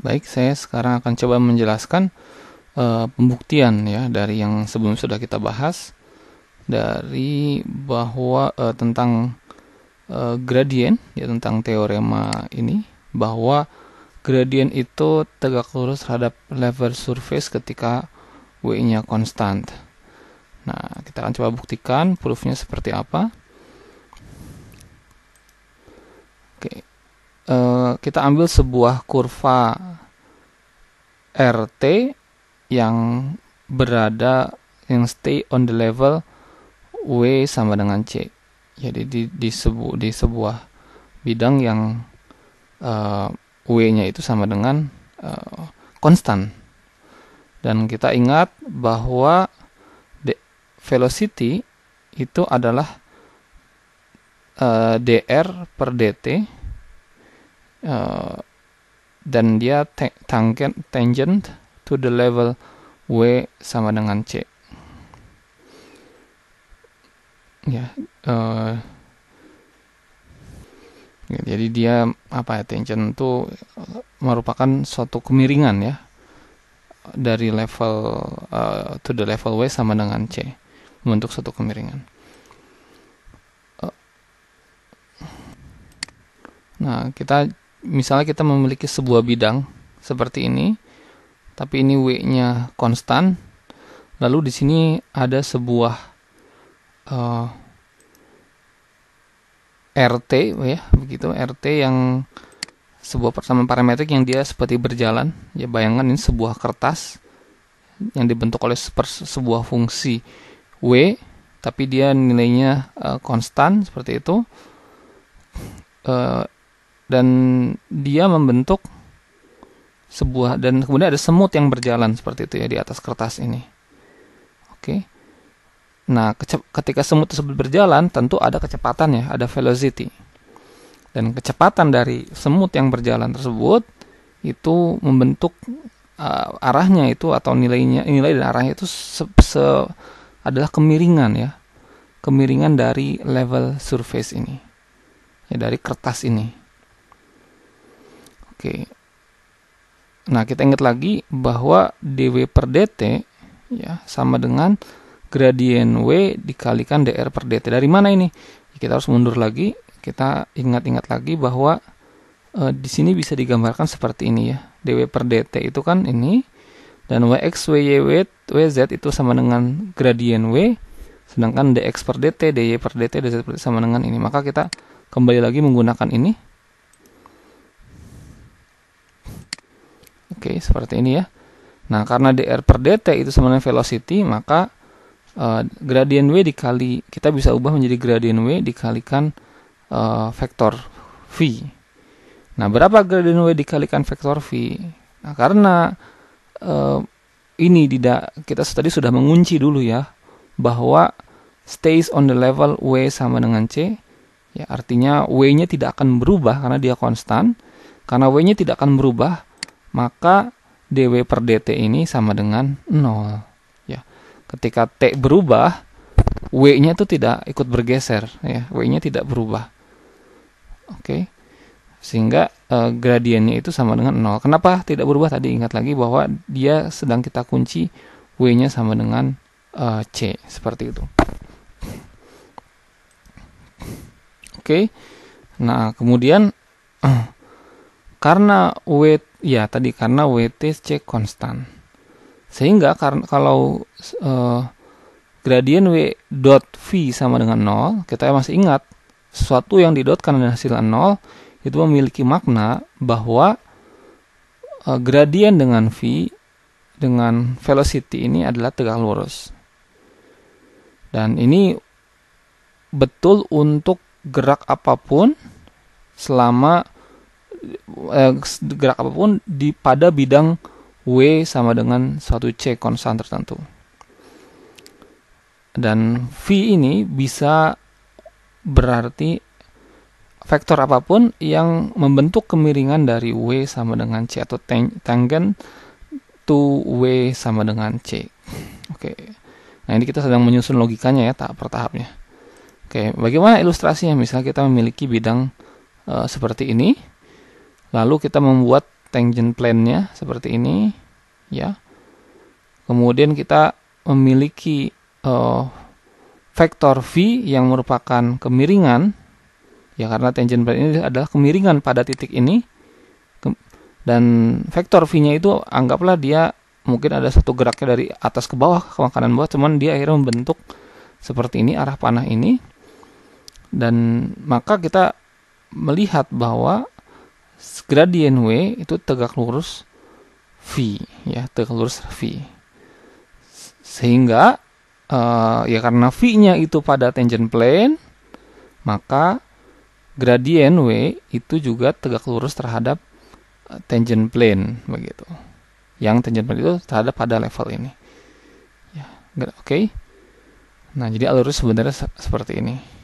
Baik, saya sekarang akan coba menjelaskan e, pembuktian ya dari yang sebelum sudah kita bahas dari bahwa e, tentang e, gradien ya tentang teorema ini bahwa gradien itu tegak lurus terhadap level surface ketika w-nya konstan. Nah, kita akan coba buktikan proofnya seperti apa. Eh, kita ambil sebuah kurva RT yang berada yang stay on the level W sama dengan C. Jadi di di, sebu, di sebuah bidang yang uh, W-nya itu sama dengan uh, konstan. Dan kita ingat bahwa the velocity itu adalah uh, dr per dt Eh, dan dia tangent, tangent to the level W sama dengan C. Ya, uh, ya jadi dia apa ya tangent itu merupakan suatu kemiringan ya dari level uh, to the level W sama dengan C membentuk suatu kemiringan. Nah, kita misalnya kita memiliki sebuah bidang seperti ini, tapi ini W-nya konstan. Lalu di sini ada sebuah uh, eh, RT ya, begitu RT yang sebuah persamaan parametrik yang dia seperti berjalan. Ya bayangkan ini sebuah kertas yang dibentuk oleh sebuah fungsi W tapi dia nilainya uh, konstan seperti itu. Eh, dan dia membentuk sebuah dan kemudian ada semut yang berjalan seperti itu ya di atas kertas ini. Oke. Nah, ketika semut tersebut berjalan tentu ada kecepatan ya, ada velocity. Dan kecepatan dari semut yang berjalan tersebut itu membentuk uh, arahnya itu atau nilainya nilai dan arahnya itu se, se adalah kemiringan ya. Kemiringan dari level surface ini. Ya dari kertas ini. Oke. Nah, kita ingat lagi bahwa dW per dt ya sama dengan gradien W dikalikan dr per dt. Dari mana ini? Kita harus mundur lagi. Kita ingat-ingat lagi bahwa e, di sini bisa digambarkan seperti ini ya. dW per dt itu kan ini dan wx wy, wz itu sama dengan gradien W sedangkan dx per dt dy per dt dz per dt sama dengan ini. Maka kita kembali lagi menggunakan ini Oke, seperti ini ya. Nah, karena dr per dt itu sama dengan velocity, maka uh, eh, gradien w dikali kita bisa ubah menjadi gradient w dikalikan uh, vektor v. Nah, berapa gradient w dikalikan vektor v? Nah, karena uh, ini tidak kita tadi sudah mengunci dulu ya bahwa stays on the level w sama dengan c. Ya, artinya w-nya tidak akan berubah karena dia konstan. Karena w-nya tidak akan berubah, maka dw per dt ini sama dengan 0 ya ketika t berubah w-nya itu tidak ikut bergeser ya w-nya tidak berubah oke sehingga e, gradiennya itu sama dengan 0 kenapa tidak berubah tadi ingat lagi bahwa dia sedang kita kunci w-nya sama dengan e, c seperti itu oke nah kemudian karena w Ya tadi karena WTC konstan. Sehingga karena kalau uh, gradien W dot V sama dengan 0, kita masih ingat sesuatu yang didotkan dan hasil 0 itu memiliki makna bahwa uh, gradien dengan V dengan velocity ini adalah tegak lurus. Dan ini betul untuk gerak apapun selama eh, gerak apapun di pada bidang W sama dengan suatu C konstan tertentu. Dan V ini bisa berarti vektor apapun yang membentuk kemiringan dari W sama dengan C atau tang tangen to W sama dengan C. Oke. Okay. Nah, ini kita sedang menyusun logikanya ya, tahap per tahapnya. Oke, okay. bagaimana ilustrasinya? Misalnya kita memiliki bidang uh, seperti ini Lalu kita membuat tangent plane-nya seperti ini ya. Kemudian kita memiliki uh, vektor V yang merupakan kemiringan ya karena tangent plane ini adalah kemiringan pada titik ini dan vektor V-nya itu anggaplah dia mungkin ada satu geraknya dari atas ke bawah ke kanan bawah cuman dia akhirnya membentuk seperti ini arah panah ini dan maka kita melihat bahwa gradien W itu tegak lurus V ya tegak lurus V sehingga uh, ya karena V-nya itu pada tangent plane maka gradien W itu juga tegak lurus terhadap eh, tangent plane begitu yang tangent plane itu terhadap pada level ini ya oke okay. nah jadi alurnya sebenarnya seperti ini